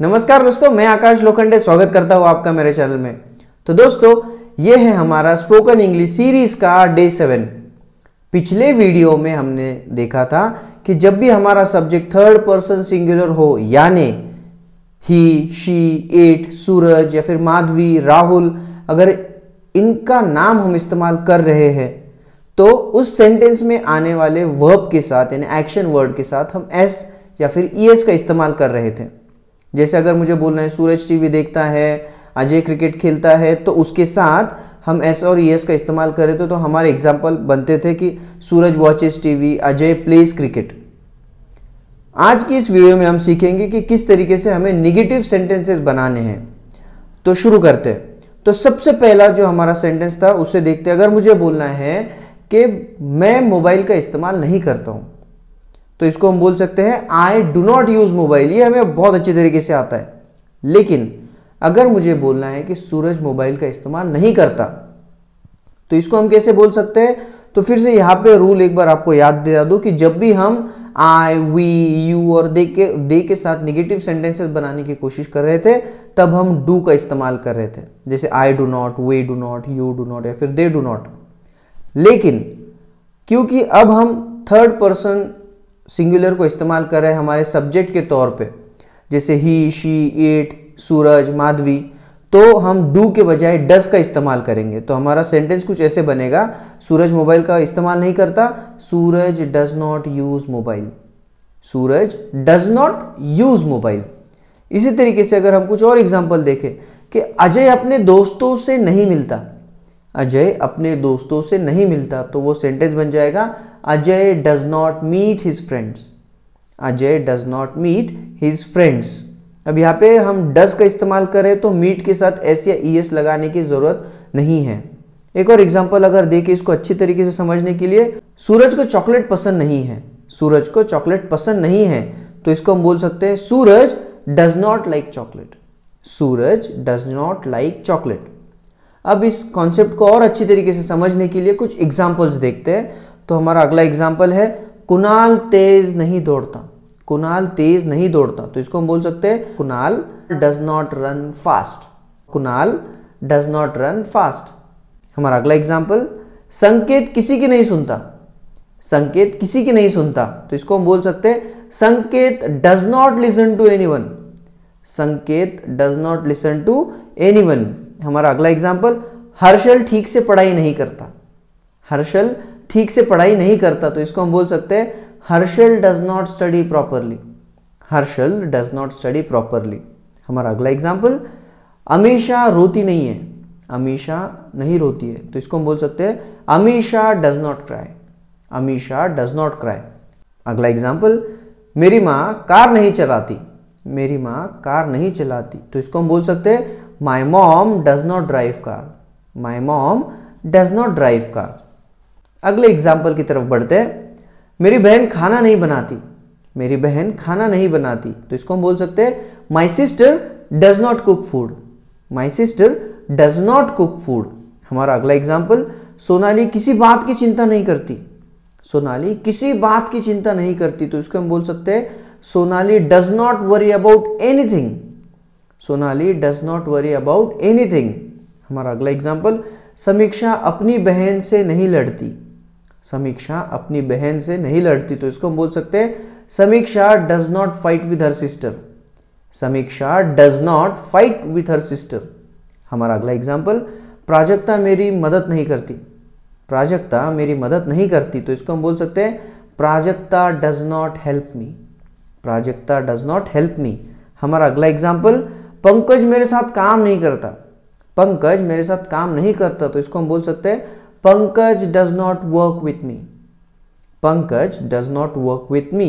नमस्कार दोस्तों मैं आकाश लोखंडे स्वागत करता हूं आपका मेरे चैनल में तो दोस्तों ये है हमारा स्पोकन इंग्लिश सीरीज का डे सेवन पिछले वीडियो में हमने देखा था कि जब भी हमारा सब्जेक्ट थर्ड पर्सन सिंगुलर हो यानी ही शी एट सूरज या फिर माधवी राहुल अगर इनका नाम हम इस्तेमाल कर रहे हैं तो उस सेंटेंस में आने वाले वर्ब के साथ यानी एक्शन वर्ड के साथ हम एस या फिर ई एस का इस्तेमाल कर रहे थे जैसे अगर मुझे बोलना है सूरज टीवी देखता है अजय क्रिकेट खेलता है तो उसके साथ हम एस और ई e एस का इस्तेमाल करें तो, तो हमारे एग्जाम्पल बनते थे कि Suraj watches TV Ajay plays cricket आज की इस वीडियो में हम सीखेंगे कि किस तरीके से हमें निगेटिव सेंटेंसेस बनाने हैं तो शुरू करते हैं तो सबसे पहला जो हमारा सेंटेंस था उसे देखते अगर मुझे बोलना है कि मैं मोबाइल का इस्तेमाल नहीं करता हूं तो इसको हम बोल सकते हैं I do not use mobile ये हमें बहुत अच्छे तरीके से आता है लेकिन अगर मुझे बोलना है कि सूरज मोबाइल का इस्तेमाल नहीं करता तो इसको हम कैसे बोल सकते हैं तो फिर से यहां पे रूल एक बार आपको याद दिला दो कि जब भी हम आई वी यू और दे के दे के साथ निगेटिव सेंटेंसेस बनाने की कोशिश कर रहे थे तब हम डू का इस्तेमाल कर रहे थे जैसे I do not we do not you do not या फिर दे डू नॉट लेकिन क्योंकि अब हम थर्ड पर्सन सिंगुलर को इस्तेमाल कर रहे हैं हमारे सब्जेक्ट के तौर पे जैसे ही शी एट सूरज माधवी तो हम डू के बजाय डस का इस्तेमाल करेंगे तो हमारा सेंटेंस कुछ ऐसे बनेगा सूरज मोबाइल का इस्तेमाल नहीं करता Suraj does not use mobile Suraj does not use mobile इसी तरीके से अगर हम कुछ और एग्जाम्पल देखें कि अजय अपने दोस्तों से नहीं मिलता अजय अपने दोस्तों से नहीं मिलता तो वो सेंटेंस बन जाएगा Ajay does not meet his friends Ajay does not meet his friends अब यहाँ पे हम डज का इस्तेमाल करें तो मीट के साथ एस या एस लगाने की ज़रूरत नहीं है एक और एग्जाम्पल अगर देखें इसको अच्छी तरीके से समझने के लिए सूरज को चॉकलेट पसंद नहीं है सूरज को चॉकलेट पसंद नहीं है तो इसको हम बोल सकते हैं Suraj does not like chocolate Suraj does not like chocolate अब इस कॉन्सेप्ट को और अच्छी तरीके से समझने के लिए कुछ एग्जाम्पल्स देखते हैं तो हमारा अगला एग्जाम्पल है कुणाल तेज नहीं दौड़ता कुणाल तेज नहीं दौड़ता तो इसको हम बोल सकते हैं Kunal does not run fast Kunal does not run fast हमारा अगला एग्जाम्पल संकेत किसी की नहीं सुनता संकेत किसी की नहीं सुनता तो इसको हम बोल सकते हैं Sanket does not listen to one Sanket does not listen to one हमारा अगला एग्जाम्पल हर्षल ठीक से पढ़ाई नहीं करता हर्षल ठीक से पढ़ाई नहीं करता तो इसको हम बोल सकते हैं Harshal does not study properly Harshal does not study properly हमारा अगला एग्जाम्पल अमीशा रोती नहीं है अमीशा नहीं रोती है तो इसको हम बोल सकते हैं Amisha does not cry Amisha does not cry अगला एग्जाम्पल मेरी माँ कार नहीं चलाती मेरी माँ कार नहीं चलाती तो इसको हम बोल सकते हैं my mom does not drive car my mom does not drive car अगले एग्जाम्पल की तरफ बढ़ते हैं मेरी बहन खाना नहीं बनाती मेरी बहन खाना नहीं बनाती तो इसको हम बोल सकते हैं my sister does not cook food my sister does not cook food हमारा अगला एग्जाम्पल सोनाली किसी बात की चिंता नहीं करती सोनाली किसी बात की चिंता नहीं करती तो इसको हम बोल सकते हैं Sonali does not worry about anything Sonali does not worry about anything हमारा अगला एग्जाम्पल समीक्षा अपनी बहन से नहीं लड़ती समीक्षा अपनी बहन से नहीं लड़ती तो इसको हम बोल सकते हैं Samiksha does not fight with her sister Samiksha does not fight with her sister हमारा अगला एग्जाम्पल प्राजक्ता मेरी मदद नहीं करती प्राजक्ता मेरी मदद नहीं करती तो इसको हम बोल सकते हैं Prajakta does not help me Prajakta does not help me हमारा अगला एग्जाम्पल पंकज मेरे साथ काम नहीं करता पंकज मेरे साथ काम नहीं करता तो इसको हम बोल सकते हैं Pankaj does not work with me Pankaj does not work with me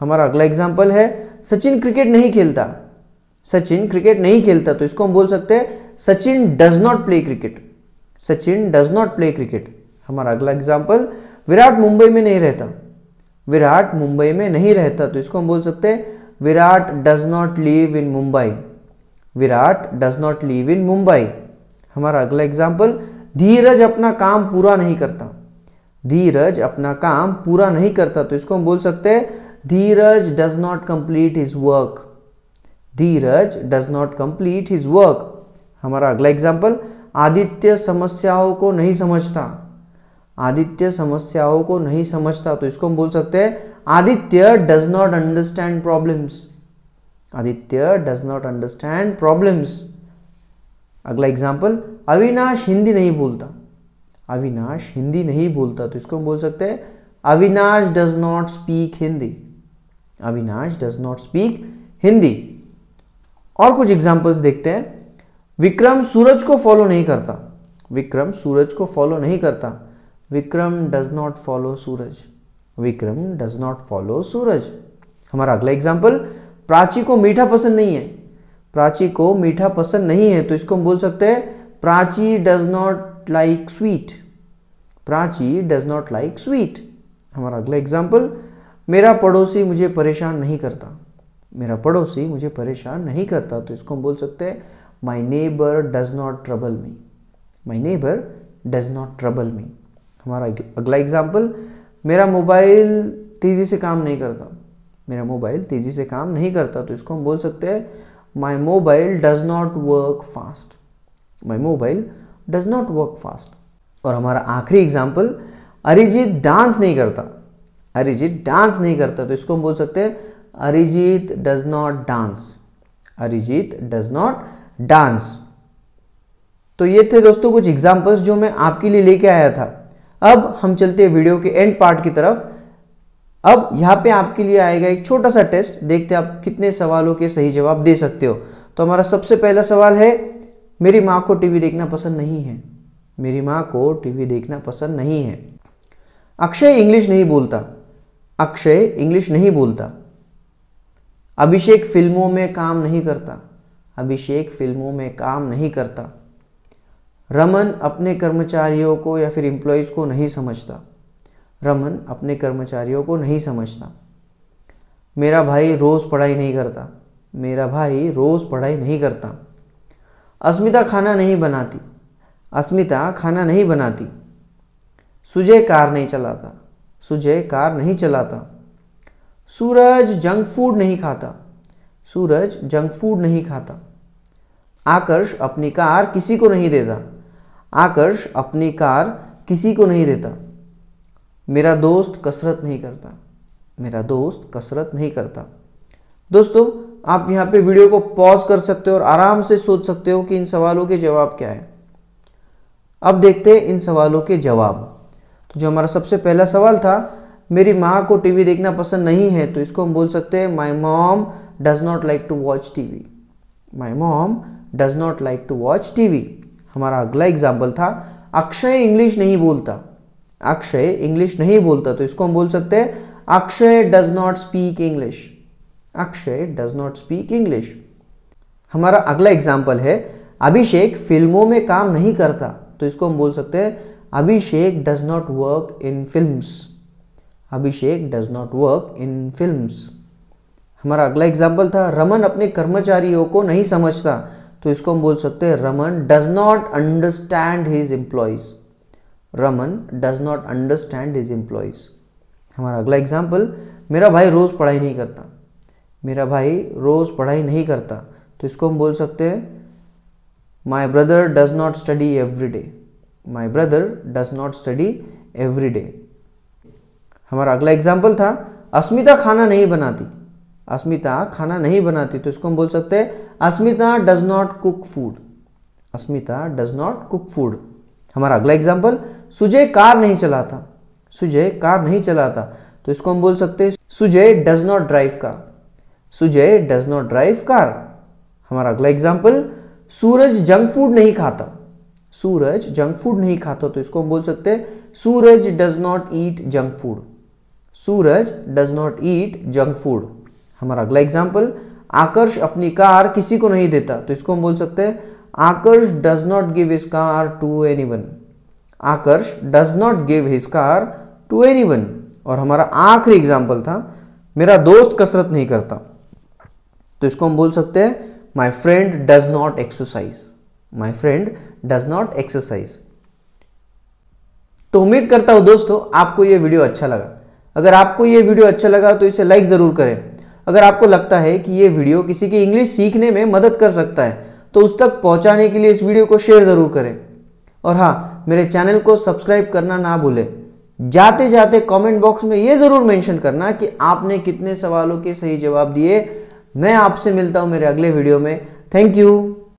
हमारा अगला एग्जाम्पल है सचिन क्रिकेट नहीं खेलता सचिन क्रिकेट नहीं खेलता तो इसको हम बोल सकते हैं Sachin does not play cricket Sachin does not play cricket हमारा अगला एग्जाम्पल विराट मुंबई में नहीं रहता विराट मुंबई में नहीं रहता तो इसको हम बोल सकते हैं Virat does not live in Mumbai Virat does not live in Mumbai हमारा अगला एग्जाम्पल धीरज अपना काम पूरा नहीं करता धीरज अपना काम पूरा नहीं करता तो इसको हम बोल सकते हैं Dheeraj does not complete his work Dheeraj does not complete his work हमारा अगला एग्जाम्पल आदित्य समस्याओं को नहीं समझता आदित्य समस्याओं को नहीं समझता तो इसको हम बोल सकते हैं Aditya does not understand problems Aditya does not understand problems अगला एग्जाम्पल अविनाश हिंदी नहीं बोलता अविनाश हिंदी नहीं बोलता तो इसको हम बोल सकते हैं Avinash does not speak Hindi Avinash does not speak Hindi और कुछ एग्जाम्पल्स देखते हैं विक्रम सूरज को फॉलो नहीं करता विक्रम सूरज को फॉलो नहीं करता Vikram does not follow Suraj Vikram does not follow Suraj हमारा अगला एग्जाम्पल प्राची को मीठा पसंद नहीं है प्राची को मीठा पसंद नहीं है तो इसको हम बोल सकते हैं Prachi does not like sweet Prachi does not like sweet हमारा अगला एग्जाम्पल मेरा पड़ोसी मुझे परेशान नहीं करता मेरा पड़ोसी मुझे परेशान नहीं करता तो इसको हम बोल सकते हैं my neighbour does not trouble me my neighbour does not trouble me हमारा अगला एग्जाम्पल मेरा मोबाइल तेज़ी से काम नहीं करता मेरा मोबाइल तेज़ी से काम नहीं करता तो इसको हम बोल सकते हैं my mobile does not work fast my mobile does not work fast और हमारा आखिरी एग्जाम्पल अरिजीत डांस नहीं करता अरिजीत डांस नहीं करता तो इसको हम बोल सकते हैं Arijit does not dance Arijit does not dance तो ये थे दोस्तों कुछ एग्जाम्पल्स जो मैं आपके लिए लेके आया था अब हम चलते हैं वीडियो के एंड पार्ट की तरफ अब यहाँ पे आपके लिए आएगा एक छोटा सा टेस्ट देखते आप कितने सवालों के सही जवाब दे सकते हो तो हमारा सबसे पहला सवाल है मेरी माँ को टीवी देखना पसंद नहीं है मेरी माँ को टीवी देखना पसंद नहीं है अक्षय इंग्लिश नहीं बोलता अक्षय इंग्लिश नहीं बोलता अभिषेक फिल्मों में काम नहीं करता अभिषेक फिल्मों में काम नहीं करता रमन अपने कर्मचारियों को या फिर एम्प्लॉयज़ को नहीं समझता रमन अपने कर्मचारियों को नहीं समझता मेरा भाई रोज़ पढ़ाई नहीं करता मेरा भाई रोज़ पढ़ाई नहीं करता अस्मिता खाना नहीं बनाती अस्मिता खाना नहीं बनाती सुजय कार नहीं चलाता सुजय कार नहीं चलाता सूरज जंक फूड नहीं खाता सूरज जंक फूड नहीं खाता आकर्ष अपनी कार किसी को नहीं देता आकर्ष अपनी कार किसी को नहीं देता मेरा दोस्त कसरत नहीं करता मेरा दोस्त कसरत नहीं करता दोस्तों आप यहाँ पे वीडियो को पॉज कर सकते हो और आराम से सोच सकते हो कि इन सवालों के जवाब क्या है अब देखते हैं इन सवालों के जवाब तो जो हमारा सबसे पहला सवाल था मेरी माँ को टीवी देखना पसंद नहीं है तो इसको हम बोल सकते हैं my mom does not like to watch T V my mom does not like to watch T V हमारा अगला एग्जाम्पल था अक्षय इंग्लिश नहीं बोलता अक्षय इंग्लिश नहीं बोलता तो इसको हम बोल सकते हैं Akshay does not speak English Akshay does not speak English हमारा अगला एग्जाम्पल है अभिषेक फिल्मों में काम नहीं करता तो इसको हम बोल सकते हैं Abhishek does not work in films Abhishek does not work in films हमारा अगला एग्जाम्पल था रमन अपने कर्मचारियों को नहीं समझता तो इसको हम बोल सकते हैं Raman does not understand his employees Raman does not understand his employees हमारा अगला एग्जाम्पल मेरा भाई रोज़ पढ़ाई नहीं करता मेरा भाई रोज़ पढ़ाई नहीं करता तो इसको हम बोल सकते हैं my brother does not study every day my brother does not study every day हमारा अगला एग्जाम्पल था अस्मिता खाना नहीं बनाती अस्मिता खाना नहीं बनाती तो इसको हम बोल सकते हैं Asmita does not cook food Asmita does not cook food हमारा अगला एग्जाम्पल सुजय कार नहीं चलाता सुजय कार नहीं चलाता तो इसको हम बोल सकते हैं Sujay does not drive car Sujay does not drive car हमारा अगला एग्जाम्पल सूरज जंक फूड नहीं खाता सूरज जंक फूड नहीं खाता तो इसको हम बोल सकते हैं Suraj does not eat junk food Suraj does not eat junk food हमारा अगला एग्जाम्पल आकर्ष अपनी कार किसी को नहीं देता तो इसको हम बोल सकते हैं Aakarsh does not give his car to anyone Aakarsh does not give his car to anyone और हमारा आखिरी एग्जाम्पल था मेरा दोस्त कसरत नहीं करता तो इसको हम बोल सकते हैं my friend does not exercise my friend does not exercise तो उम्मीद करता हूं दोस्तों आपको यह वीडियो अच्छा लगा अगर आपको यह वीडियो अच्छा लगा तो इसे लाइक ज़रूर करें अगर आपको लगता है कि यह वीडियो किसी की इंग्लिश सीखने में मदद कर सकता है तो उस तक पहुंचाने के लिए इस वीडियो को शेयर ज़रूर करें और हाँ मेरे चैनल को सब्सक्राइब करना ना भूले जाते जाते कमेंट बॉक्स में ये ज़रूर मेंशन करना कि आपने कितने सवालों के सही जवाब दिए मैं आपसे मिलता हूं मेरे अगले वीडियो में थैंक यू